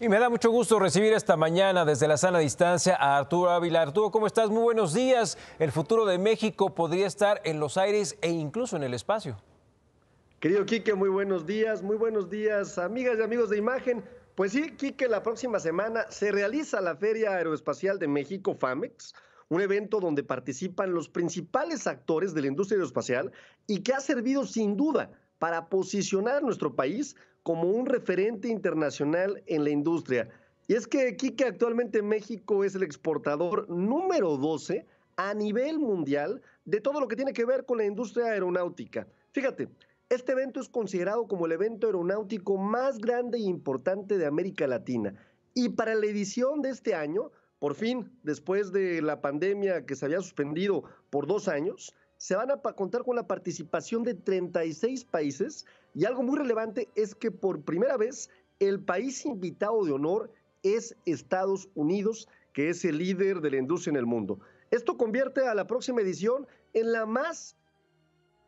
Y me da mucho gusto recibir esta mañana desde la sana distancia a Arturo Ávila. Arturo, ¿cómo estás? Muy buenos días. El futuro de México podría estar en los aires e incluso en el espacio. Querido Quique, muy buenos días, muy buenos días, amigas y amigos de imagen. Pues sí, Quique, la próxima semana se realiza la Feria Aeroespacial de México FAMEX, un evento donde participan los principales actores de la industria aeroespacial y que ha servido sin duda para posicionar nuestro país como un referente internacional en la industria. Y es que aquí que actualmente México es el exportador número 12 a nivel mundial de todo lo que tiene que ver con la industria aeronáutica. Fíjate, este evento es considerado como el evento aeronáutico más grande e importante de América Latina. Y para la edición de este año, por fin, después de la pandemia que se había suspendido por dos años, se van a contar con la participación de 36 países y algo muy relevante es que por primera vez el país invitado de honor es Estados Unidos, que es el líder de la industria en el mundo. Esto convierte a la próxima edición en la más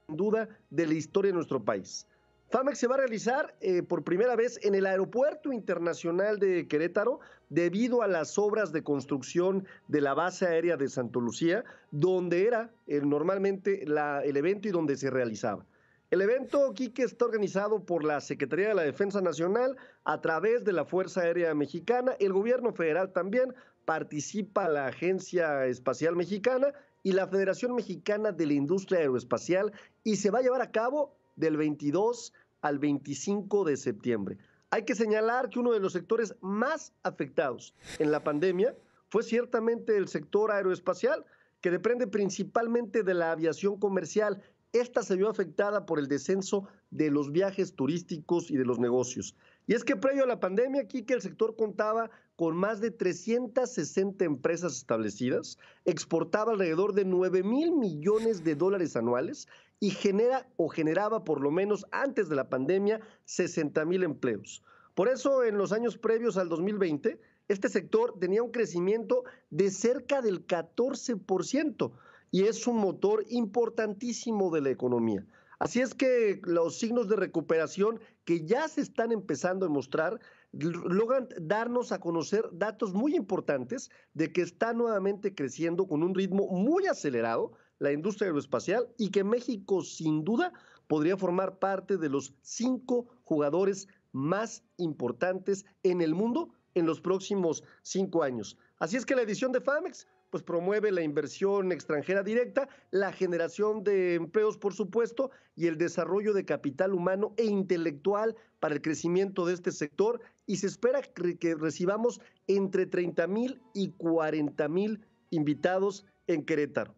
duda de la historia de nuestro país. FAMEX se va a realizar eh, por primera vez en el Aeropuerto Internacional de Querétaro debido a las obras de construcción de la base aérea de Santo Lucía, donde era eh, normalmente la, el evento y donde se realizaba. El evento, Quique, está organizado por la Secretaría de la Defensa Nacional a través de la Fuerza Aérea Mexicana, el gobierno federal también, participa la Agencia Espacial Mexicana y la Federación Mexicana de la Industria Aeroespacial y se va a llevar a cabo del 22 al 25 de septiembre. Hay que señalar que uno de los sectores más afectados en la pandemia fue ciertamente el sector aeroespacial, que depende principalmente de la aviación comercial. Esta se vio afectada por el descenso de los viajes turísticos y de los negocios. Y es que previo a la pandemia, aquí que el sector contaba con más de 360 empresas establecidas, exportaba alrededor de 9 mil millones de dólares anuales y genera o generaba por lo menos antes de la pandemia 60 mil empleos. Por eso en los años previos al 2020, este sector tenía un crecimiento de cerca del 14% y es un motor importantísimo de la economía. Así es que los signos de recuperación que ya se están empezando a mostrar logran darnos a conocer datos muy importantes de que está nuevamente creciendo con un ritmo muy acelerado la industria aeroespacial y que México sin duda podría formar parte de los cinco jugadores más importantes en el mundo en los próximos cinco años. Así es que la edición de FAMEX pues promueve la inversión extranjera directa, la generación de empleos, por supuesto, y el desarrollo de capital humano e intelectual para el crecimiento de este sector. Y se espera que recibamos entre 30 mil y 40 mil invitados en Querétaro.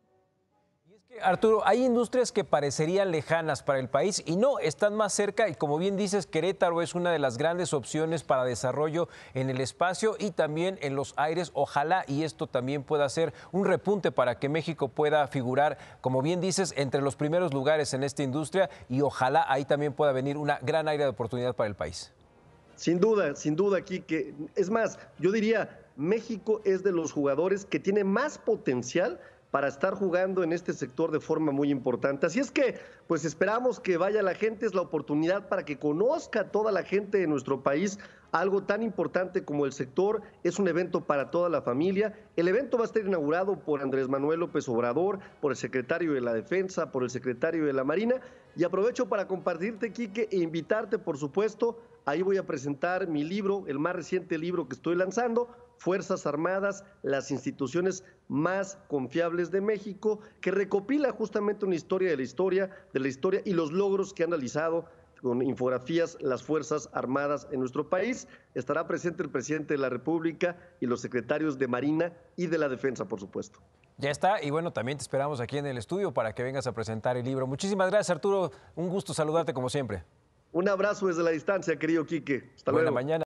Arturo, hay industrias que parecerían lejanas para el país y no, están más cerca y como bien dices, Querétaro es una de las grandes opciones para desarrollo en el espacio y también en los aires. Ojalá y esto también pueda ser un repunte para que México pueda figurar, como bien dices, entre los primeros lugares en esta industria y ojalá ahí también pueda venir una gran área de oportunidad para el país. Sin duda, sin duda aquí que es más, yo diría, México es de los jugadores que tiene más potencial para estar jugando en este sector de forma muy importante. Así es que, pues esperamos que vaya la gente, es la oportunidad para que conozca toda la gente de nuestro país algo tan importante como el sector, es un evento para toda la familia. El evento va a estar inaugurado por Andrés Manuel López Obrador, por el secretario de la Defensa, por el secretario de la Marina. Y aprovecho para compartirte, Quique, e invitarte, por supuesto, ahí voy a presentar mi libro, el más reciente libro que estoy lanzando, Fuerzas Armadas, las instituciones más confiables de México, que recopila justamente una historia de la historia, de la historia y los logros que han realizado con infografías las Fuerzas Armadas en nuestro país. Estará presente el presidente de la República y los secretarios de Marina y de la Defensa, por supuesto. Ya está, y bueno, también te esperamos aquí en el estudio para que vengas a presentar el libro. Muchísimas gracias, Arturo. Un gusto saludarte como siempre. Un abrazo desde la distancia, querido Quique. Hasta Buena luego. mañana.